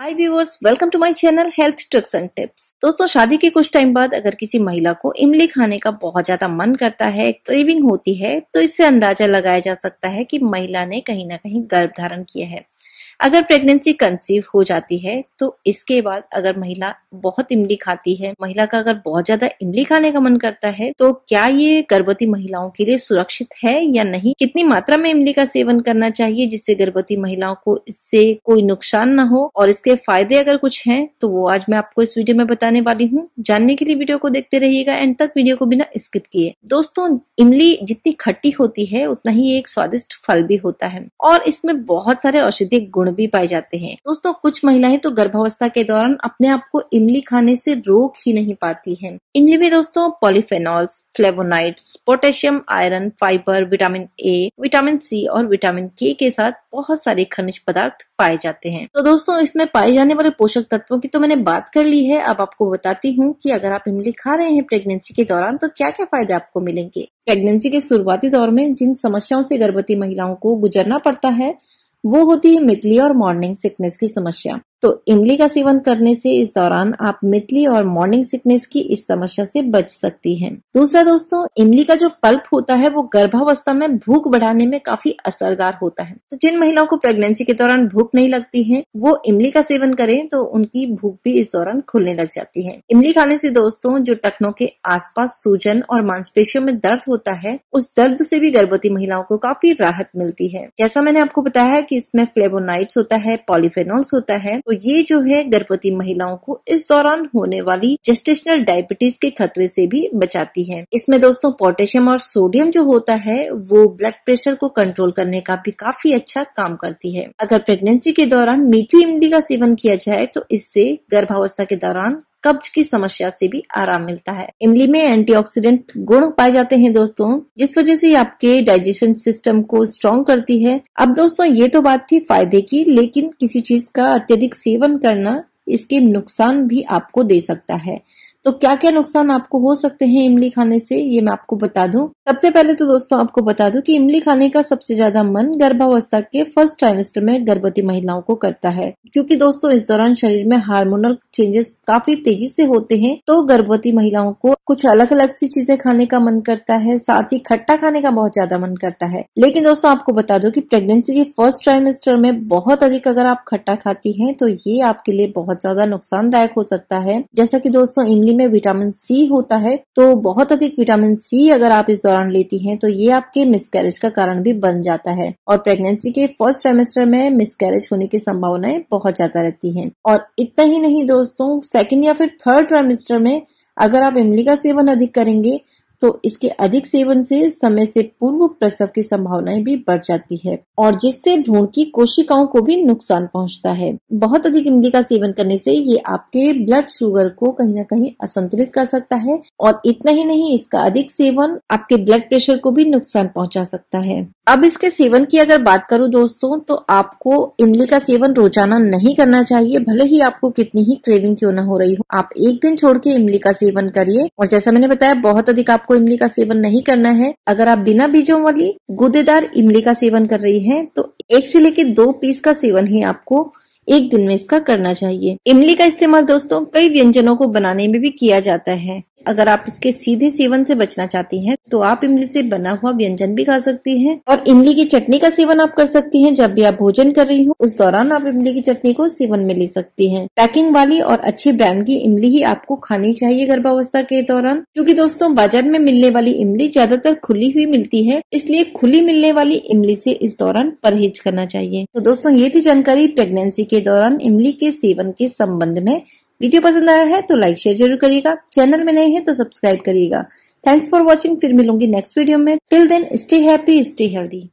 Hi viewers welcome to my channel health tricks and tips दोस्तों शादी के कुछ टाइम बाद अगर किसी महिला को इमली खाने का बहुत ज्यादा मन करता है क्रेविंग होती है तो इससे अंदाजा लगाया जा सकता है कि महिला ने कहीं ना कहीं गर्भ धारण किया है अगर प्रेगनेंसी कंसीव हो जाती है तो इसके बाद अगर महिला बहुत इमली खाती है महिला का अगर बहुत ज्यादा इमली खाने का मन करता है तो क्या ये गर्भवती महिलाओं के लिए सुरक्षित है या नहीं कितनी मात्रा में इमली का सेवन करना चाहिए जिससे गर्भवती महिलाओं को इससे कोई नुकसान न हो और इसके फायदे अगर कुछ है तो वो आज मैं आपको इस वीडियो में बताने वाली हूँ जानने के लिए वीडियो को देखते रहिएगा एंड तक वीडियो को बिना स्किप किए दोस्तों इमली जितनी खट्टी होती है उतना ही एक स्वादिष्ट फल भी होता है और इसमें बहुत सारे औषधीय गुण गुण भी पाए जाते हैं दोस्तों कुछ महिलाएं तो गर्भावस्था के दौरान अपने आप को इमली खाने से रोक ही नहीं पाती है इमली में दोस्तों polyphenols flavonoids potassium iron fibre vitamin A vitamin C और विटामिन के के साथ बहुत सारे खनिज पदार्थ पाए जाते हैं तो दोस्तों इसमें पाए जाने वाले पोषक तत्वों की तो मैंने बात कर ली है अब आपको बताती हूँ की अगर आप इमली खा रहे हैं प्रेगनेंसी के दौरान तो क्या क्या फायदे आपको मिलेंगे प्रेगनेंसी के शुरुआती दौर में जिन समस्याओं से गर्भवती महिलाओं को गुजरना पड़ता है वो होती है मितली और मॉर्निंग सिकनेस की समस्या तो इमली का सेवन करने से इस दौरान आप मितली और मॉर्निंग सिकनेस की इस समस्या से बच सकती हैं। दूसरा दोस्तों इमली का जो पल्प होता है वो गर्भावस्था में भूख बढ़ाने में काफी असरदार होता है तो जिन महिलाओं को प्रेगनेंसी के दौरान भूख नहीं लगती है वो इमली का सेवन करें तो उनकी भूख भी इस दौरान खुलने लग जाती है इमली खाने से दोस्तों जो टखनों के आसपास सूजन और मांसपेशियों में दर्द होता है उस दर्द से भी गर्भवती महिलाओं को काफी राहत मिलती है जैसा मैंने आपको बताया की इसमें फ्लेबोनाइट होता है पॉलिफेनोल्स होता है तो ये जो है गर्भवती महिलाओं को इस दौरान होने वाली जेस्टेशनल डायबिटीज के खतरे से भी बचाती है इसमें दोस्तों पोटेशियम और सोडियम जो होता है वो ब्लड प्रेशर को कंट्रोल करने का भी काफी अच्छा काम करती है अगर प्रेगनेंसी के दौरान मीठी इमली का सेवन किया जाए तो इससे गर्भावस्था के दौरान कब्ज की समस्या से भी आराम मिलता है इमली में एंटीऑक्सीडेंट गुण पाए जाते हैं दोस्तों जिस वजह से आपके डाइजेशन सिस्टम को स्ट्रॉन्ग करती है अब दोस्तों ये तो बात थी फायदे की लेकिन किसी चीज का अत्यधिक सेवन करना इसके नुकसान भी आपको दे सकता है तो क्या क्या नुकसान आपको हो सकते हैं इमली खाने से ये मैं आपको बता दूं सबसे पहले तो दोस्तों आपको बता दूं कि इमली खाने का सबसे ज्यादा मन गर्भावस्था के फर्स्ट ट्राइमेस्टर में गर्भवती महिलाओं को करता है क्योंकि दोस्तों इस दौरान शरीर में हार्मोनल चेंजेस काफी तेजी से होते हैं तो गर्भवती महिलाओं को कुछ अलग अलग सी चीजें खाने का मन करता है साथ ही खट्टा खाने का बहुत ज्यादा मन करता है लेकिन दोस्तों आपको बता दो की प्रेगनेंसी के फर्स्ट ट्राइमेस्टर में बहुत अधिक अगर आप खट्टा खाती है तो ये आपके लिए बहुत ज्यादा नुकसानदायक हो सकता है जैसा की दोस्तों इमली में विटामिन सी होता है तो बहुत अधिक विटामिन सी अगर आप इस दौरान लेती हैं तो ये आपके मिसकैरेज का कारण भी बन जाता है और प्रेगनेंसी के फर्स्ट ट्रेमेस्टर में मिसकैरेज होने की संभावनाएं बहुत ज्यादा रहती है और इतना ही नहीं दोस्तों सेकेंड या फिर थर्ड ट्रेमेस्टर में अगर आप इमली का सेवन अधिक करेंगे तो इसके अधिक सेवन से समय से पूर्व प्रसव की संभावनाएं भी बढ़ जाती है और जिससे भ्रूण की कोशिकाओं को भी नुकसान पहुंचता है बहुत अधिक इमली का सेवन करने से ये आपके ब्लड शुगर को कहीं ना कहीं असंतुलित कर सकता है और इतना ही नहीं इसका अधिक सेवन आपके ब्लड प्रेशर को भी नुकसान पहुंचा सकता है अब इसके सेवन की अगर बात करूं दोस्तों तो आपको इमली का सेवन रोजाना नहीं करना चाहिए भले ही आपको कितनी ही क्रेविंग क्यों ना हो रही हो आप एक दिन छोड़ के इमली का सेवन करिए और जैसा मैंने बताया बहुत अधिक आप आपको इमली का सेवन नहीं करना है अगर आप बिना बीजों वाली गुदेदार इमली का सेवन कर रही हैं तो एक से लेकर दो पीस का सेवन ही आपको एक दिन में इसका करना चाहिए इमली का इस्तेमाल दोस्तों कई व्यंजनों को बनाने में भी किया जाता है अगर आप इसके सीधे सेवन से बचना चाहती हैं तो आप इमली से बना हुआ व्यंजन भी खा सकती हैं और इमली की चटनी का सेवन आप कर सकती हैं जब भी आप भोजन कर रही हो उस दौरान आप इमली की चटनी को सेवन में ले सकती हैं पैकिंग वाली और अच्छी ब्रांड की इमली ही आपको खानी चाहिए गर्भावस्था के दौरान क्योंकि दोस्तों बाजार में मिलने वाली इमली ज्यादातर खुली हुई मिलती है इसलिए खुली मिलने वाली इमली से इस दौरान परहेज करना चाहिए तो दोस्तों ये थी जानकारी प्रेगनेंसी के दौरान इमली के सेवन के संबंध में वीडियो पसंद आया है तो लाइक शेयर जरूर करिएगा चैनल में नए हैं तो सब्सक्राइब करिएगा थैंक्स फॉर वॉचिंग फिर मिलूंगी नेक्स्ट वीडियो में till then stay happy stay healthy